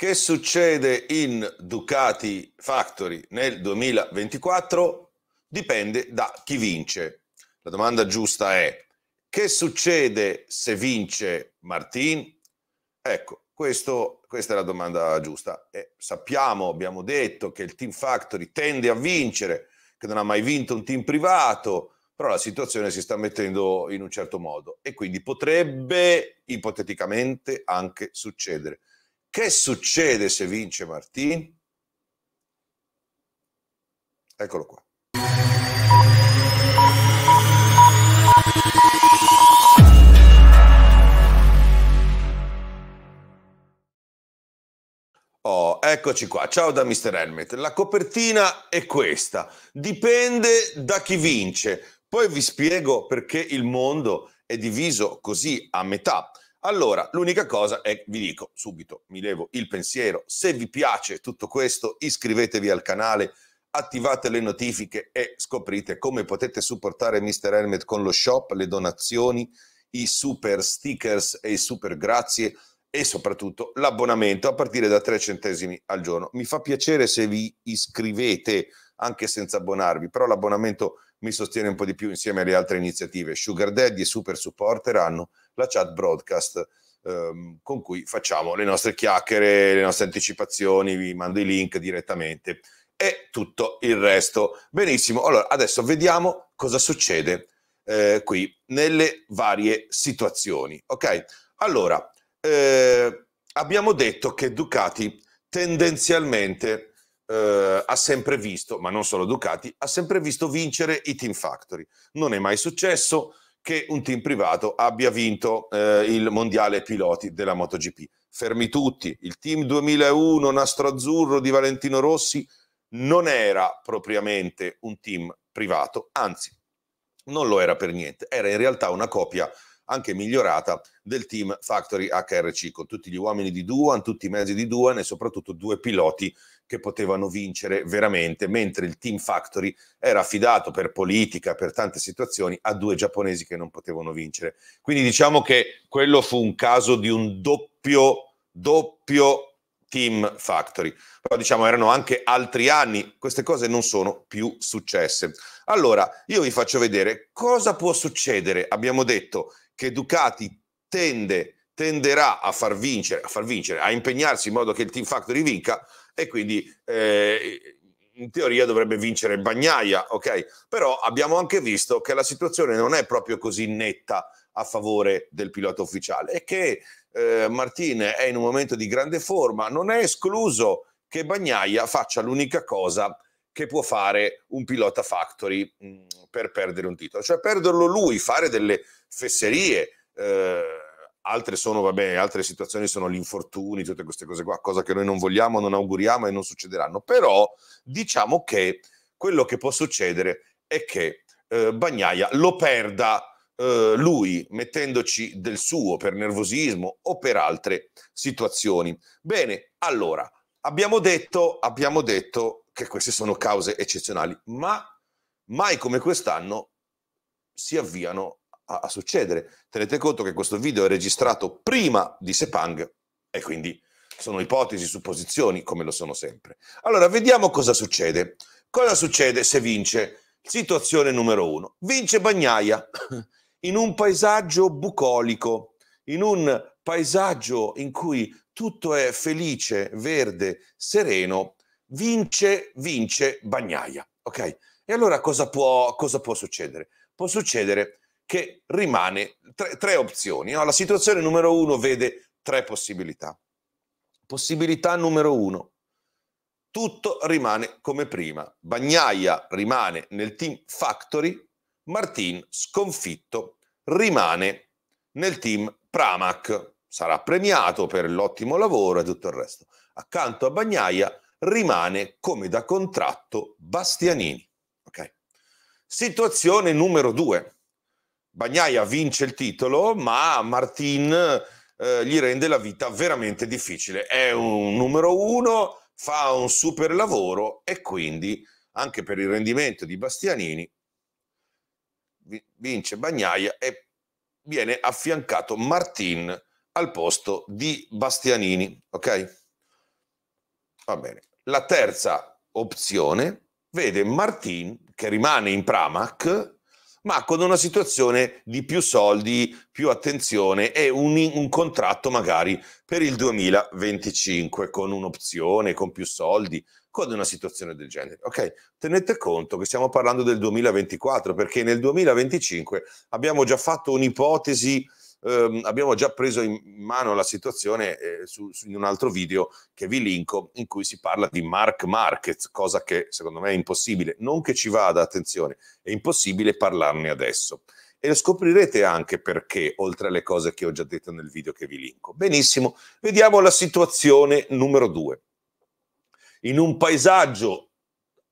Che succede in Ducati Factory nel 2024 dipende da chi vince. La domanda giusta è che succede se vince Martin? Ecco, questo, questa è la domanda giusta. E sappiamo, abbiamo detto che il Team Factory tende a vincere, che non ha mai vinto un team privato, però la situazione si sta mettendo in un certo modo e quindi potrebbe ipoteticamente anche succedere. Che succede se vince Martin? Eccolo qua. Oh, eccoci qua. Ciao da Mr. Helmet. La copertina è questa. Dipende da chi vince. Poi vi spiego perché il mondo è diviso così a metà. Allora, l'unica cosa è, vi dico subito, mi levo il pensiero, se vi piace tutto questo iscrivetevi al canale, attivate le notifiche e scoprite come potete supportare Mr. Helmet con lo shop, le donazioni, i super stickers e i super grazie e soprattutto l'abbonamento a partire da 3 centesimi al giorno. Mi fa piacere se vi iscrivete anche senza abbonarvi, però l'abbonamento mi sostiene un po' di più insieme alle altre iniziative. Sugar Daddy e Super Supporter hanno la chat broadcast ehm, con cui facciamo le nostre chiacchiere, le nostre anticipazioni, vi mando i link direttamente e tutto il resto. Benissimo, allora adesso vediamo cosa succede eh, qui nelle varie situazioni. Ok, allora eh, abbiamo detto che Ducati tendenzialmente eh, ha sempre visto, ma non solo Ducati, ha sempre visto vincere i Team Factory. Non è mai successo che un team privato abbia vinto eh, il mondiale piloti della MotoGP. Fermi tutti, il team 2001 nastro azzurro di Valentino Rossi non era propriamente un team privato, anzi non lo era per niente, era in realtà una copia anche migliorata del team Factory HRC con tutti gli uomini di Duan, tutti i mezzi di Duan e soprattutto due piloti che potevano vincere veramente, mentre il Team Factory era affidato per politica, per tante situazioni, a due giapponesi che non potevano vincere. Quindi diciamo che quello fu un caso di un doppio, doppio Team Factory. Però diciamo erano anche altri anni, queste cose non sono più successe. Allora, io vi faccio vedere cosa può succedere. Abbiamo detto che Ducati tende tenderà a far vincere, a far vincere, a impegnarsi in modo che il Team Factory vinca, e quindi eh, in teoria dovrebbe vincere Bagnaia, ok? Però abbiamo anche visto che la situazione non è proprio così netta a favore del pilota ufficiale e che eh, Martine è in un momento di grande forma, non è escluso che Bagnaia faccia l'unica cosa che può fare un pilota factory mh, mm, per perdere un titolo, cioè perderlo lui, fare delle fesserie. Eh, altre sono, vabbè, altre situazioni sono gli infortuni, tutte queste cose qua, cosa che noi non vogliamo, non auguriamo e non succederanno. Però diciamo che quello che può succedere è che eh, Bagnaia lo perda eh, lui mettendoci del suo per nervosismo o per altre situazioni. Bene, allora, abbiamo detto, abbiamo detto che queste sono cause eccezionali, ma mai come quest'anno si avviano a, a succedere. Tenete conto che questo video è registrato prima di Sepang e quindi sono ipotesi, supposizioni, come lo sono sempre. Allora, vediamo cosa succede. Cosa succede se vince? Situazione numero uno. Vince Bagnaia in un paesaggio bucolico, in un paesaggio in cui tutto è felice, verde, sereno. Vince, vince Bagnaia. Ok? E allora cosa può, cosa può succedere? Può succedere che rimane tre, tre opzioni. No? La situazione numero uno vede tre possibilità. Possibilità numero uno, tutto rimane come prima. Bagnaia rimane nel team Factory, Martin sconfitto rimane nel team Pramac. Sarà premiato per l'ottimo lavoro e tutto il resto. Accanto a Bagnaia rimane come da contratto Bastianini. Okay. Situazione numero due. Bagnaia vince il titolo, ma Martin eh, gli rende la vita veramente difficile. È un numero uno, fa un super lavoro e quindi anche per il rendimento di Bastianini vince Bagnaia e viene affiancato Martin al posto di Bastianini, ok? Va bene. La terza opzione vede Martin che rimane in Pramac ma con una situazione di più soldi, più attenzione e un, un contratto magari per il 2025 con un'opzione, con più soldi, con una situazione del genere. Ok, tenete conto che stiamo parlando del 2024 perché nel 2025 abbiamo già fatto un'ipotesi ehm, abbiamo già preso in mano la situazione eh, su, su, in un altro video che vi linko in cui si parla di Mark Market, cosa che secondo me è impossibile, non che ci vada, attenzione, è impossibile parlarne adesso. E lo scoprirete anche perché, oltre alle cose che ho già detto nel video che vi linko. Benissimo, vediamo la situazione numero due. In un paesaggio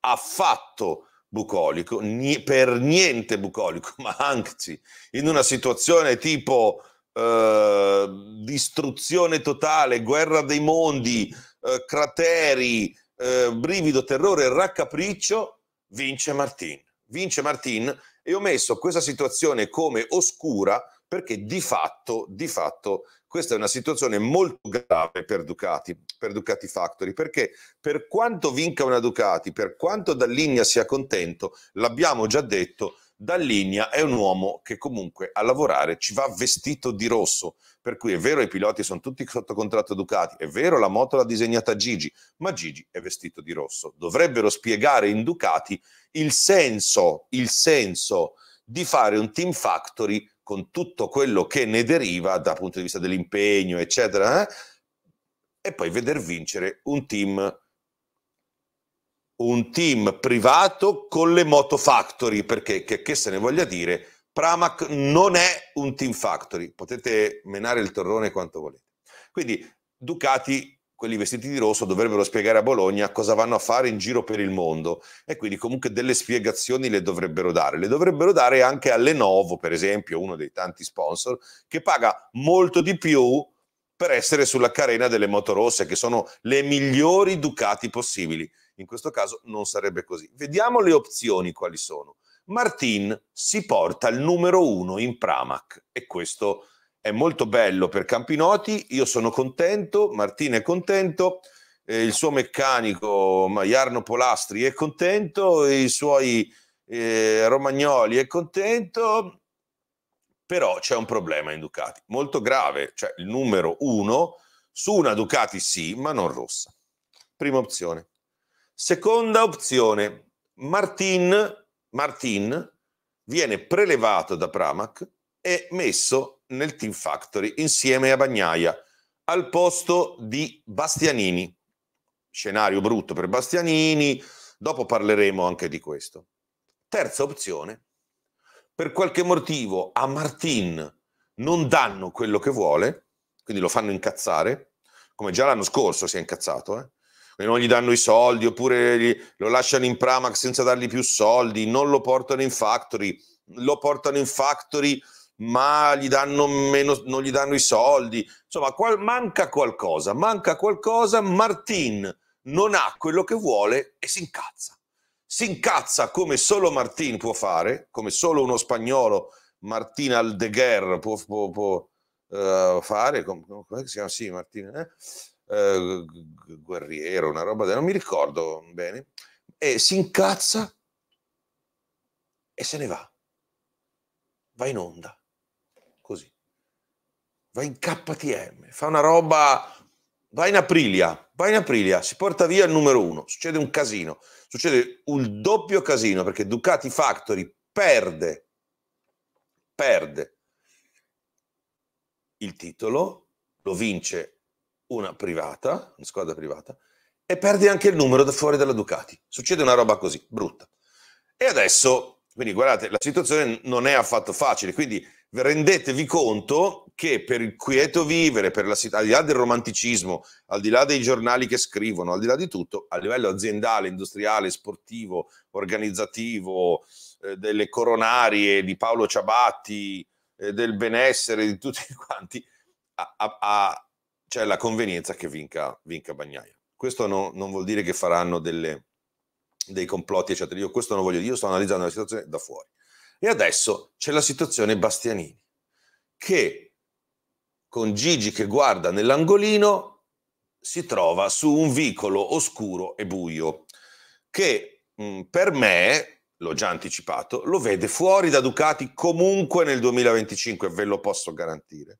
affatto bucolico, ni- per niente bucolico, ma anzi, in una situazione tipo eh, distruzione totale, guerra dei mondi, eh, crateri, eh, brivido, terrore, raccapriccio, vince Martin. Vince Martin e ho messo questa situazione come oscura perché di fatto, di fatto questa è una situazione molto grave per Ducati, per Ducati Factory, perché per quanto vinca una Ducati, per quanto Dalligna sia contento, l'abbiamo già detto, Dalligna è un uomo che comunque a lavorare ci va vestito di rosso, per cui è vero i piloti sono tutti sotto contratto Ducati, è vero la moto l'ha disegnata Gigi, ma Gigi è vestito di rosso. Dovrebbero spiegare in Ducati il senso, il senso di fare un team factory con tutto quello che ne deriva dal punto di vista dell'impegno, eccetera, eh? e poi veder vincere un team, un team privato con le moto factory, perché che, che se ne voglia dire, Pramac non è un team factory, potete menare il torrone quanto volete. Quindi Ducati quelli vestiti di rosso dovrebbero spiegare a Bologna cosa vanno a fare in giro per il mondo e quindi comunque delle spiegazioni le dovrebbero dare. Le dovrebbero dare anche a Lenovo, per esempio, uno dei tanti sponsor, che paga molto di più per essere sulla carena delle moto rosse, che sono le migliori Ducati possibili. In questo caso non sarebbe così. Vediamo le opzioni quali sono. Martin si porta il numero uno in Pramac e questo è molto bello per Campinoti, io sono contento, Martina è contento, eh, il suo meccanico Maiarno Polastri è contento, i suoi eh, Romagnoli è contento, però c'è un problema in Ducati, molto grave, cioè il numero uno su una Ducati sì, ma non rossa. Prima opzione. Seconda opzione, Martin, Martin viene prelevato da Pramac e messo nel Team Factory insieme a Bagnaia al posto di Bastianini. Scenario brutto per Bastianini, dopo parleremo anche di questo. Terza opzione, per qualche motivo a Martin non danno quello che vuole, quindi lo fanno incazzare, come già l'anno scorso si è incazzato, eh? non gli danno i soldi oppure gli, lo lasciano in Pramac senza dargli più soldi, non lo portano in factory, lo portano in factory ma gli danno meno, non gli danno i soldi. Insomma, qual, manca qualcosa, manca qualcosa, Martin non ha quello che vuole e si incazza. Si incazza come solo Martin può fare, come solo uno spagnolo, Martin Aldeguer, può, può, può uh, fare, come, si chiama? Sì, Martin, eh? uh, guerriero, una roba del... non mi ricordo bene, e si incazza e se ne va, va in onda va in KTM, fa una roba, va in Aprilia, va in Aprilia, si porta via il numero uno, succede un casino, succede un doppio casino perché Ducati Factory perde, perde il titolo, lo vince una privata, una squadra privata, e perde anche il numero da fuori dalla Ducati. Succede una roba così, brutta. E adesso, quindi guardate, la situazione non è affatto facile, quindi rendetevi conto che per il quieto vivere, per la, al di là del romanticismo, al di là dei giornali che scrivono, al di là di tutto, a livello aziendale, industriale, sportivo, organizzativo, eh, delle coronarie di Paolo Ciabatti, eh, del benessere di tutti quanti, c'è la convenienza che vinca, vinca Bagnaia. Questo no, non vuol dire che faranno delle, dei complotti, eccetera. Io questo non voglio dire, io sto analizzando la situazione da fuori. E adesso c'è la situazione Bastianini, che con Gigi che guarda nell'angolino, si trova su un vicolo oscuro e buio che mh, mm, per me, l'ho già anticipato, lo vede fuori da Ducati comunque nel 2025, ve lo posso garantire.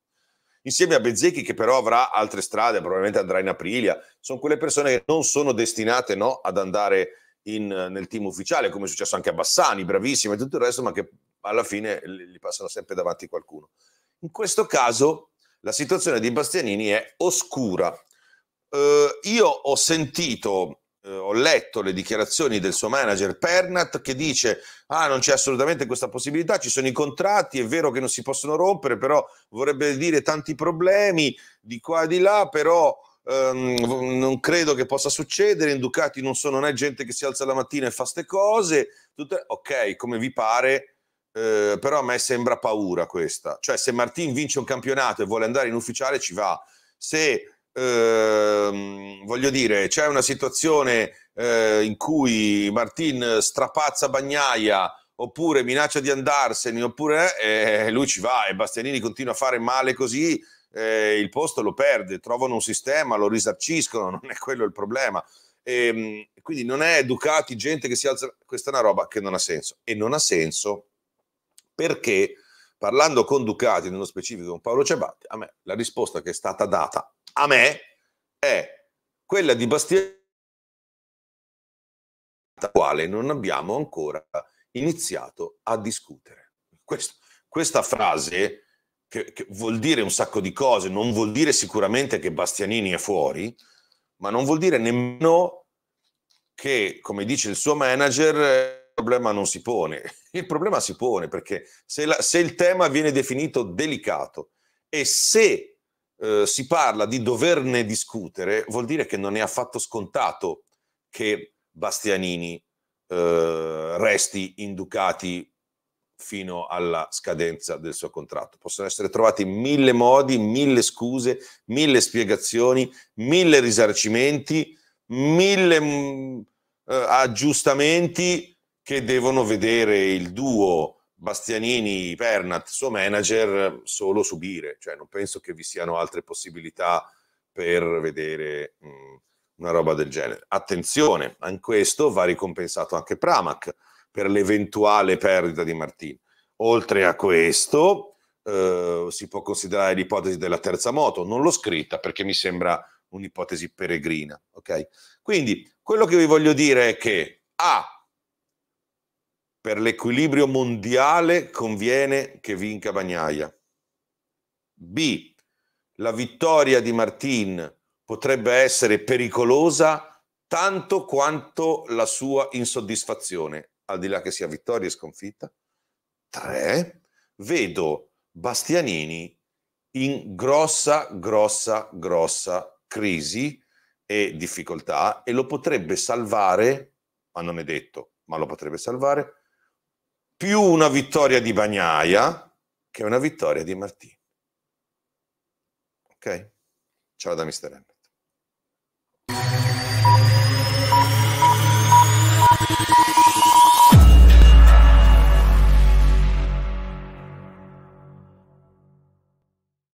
Insieme a Bezzecchi che però avrà altre strade, probabilmente andrà in Aprilia, sono quelle persone che non sono destinate no, ad andare in, nel team ufficiale, come è successo anche a Bassani, bravissimo e tutto il resto, ma che alla fine li passano sempre davanti qualcuno. In questo caso la situazione di Bastianini è oscura. Eh, io ho sentito, eh, ho letto le dichiarazioni del suo manager Pernat che dice ah non c'è assolutamente questa possibilità, ci sono i contratti, è vero che non si possono rompere, però vorrebbe dire tanti problemi di qua e di là, però Um, non credo che possa succedere, in Ducati non sono né gente che si alza la mattina e fa ste cose, tutte, ok, come vi pare, eh, però a me sembra paura questa. Cioè se Martin vince un campionato e vuole andare in ufficiale ci va. Se eh, voglio dire, c'è una situazione eh, in cui Martin strapazza Bagnaia oppure minaccia di andarsene, oppure eh, lui ci va e Bastianini continua a fare male così, eh, il posto lo perde, trovano un sistema, lo risarciscono, non è quello il problema. E, ehm, quindi non è educati gente che si alza, questa è una roba che non ha senso e non ha senso perché parlando con Ducati, nello specifico con Paolo Ciabatti, a me la risposta che è stata data a me è quella di Bastianini, quale non abbiamo ancora iniziato a discutere. Questa, questa frase, che, che vuol dire un sacco di cose, non vuol dire sicuramente che Bastianini è fuori, ma non vuol dire nemmeno che, come dice il suo manager, problema non si pone, il problema si pone perché se, la, se il tema viene definito delicato e se eh, si parla di doverne discutere, vuol dire che non è affatto scontato che Bastianini eh, resti inducati fino alla scadenza del suo contratto. Possono essere trovati mille modi, mille scuse, mille spiegazioni, mille risarcimenti, mille mh, mm, eh, aggiustamenti che devono vedere il duo Bastianini-Pernat, suo manager, solo subire. Cioè, non penso che vi siano altre possibilità per vedere mh, una roba del genere. Attenzione, in questo va ricompensato anche Pramac per l'eventuale perdita di Martin. Oltre a questo, eh, si può considerare l'ipotesi della terza moto. Non l'ho scritta perché mi sembra un'ipotesi peregrina. Okay? Quindi, quello che vi voglio dire è che A, per l'equilibrio mondiale conviene che vinca Bagnaia. B. La vittoria di Martin potrebbe essere pericolosa tanto quanto la sua insoddisfazione, al di là che sia vittoria e sconfitta. 3. Vedo Bastianini in grossa, grossa, grossa crisi e difficoltà e lo potrebbe salvare, ma non è detto, ma lo potrebbe salvare più una vittoria di Bagnaia che una vittoria di Martini. Ok? Ciao da Mister Emmet.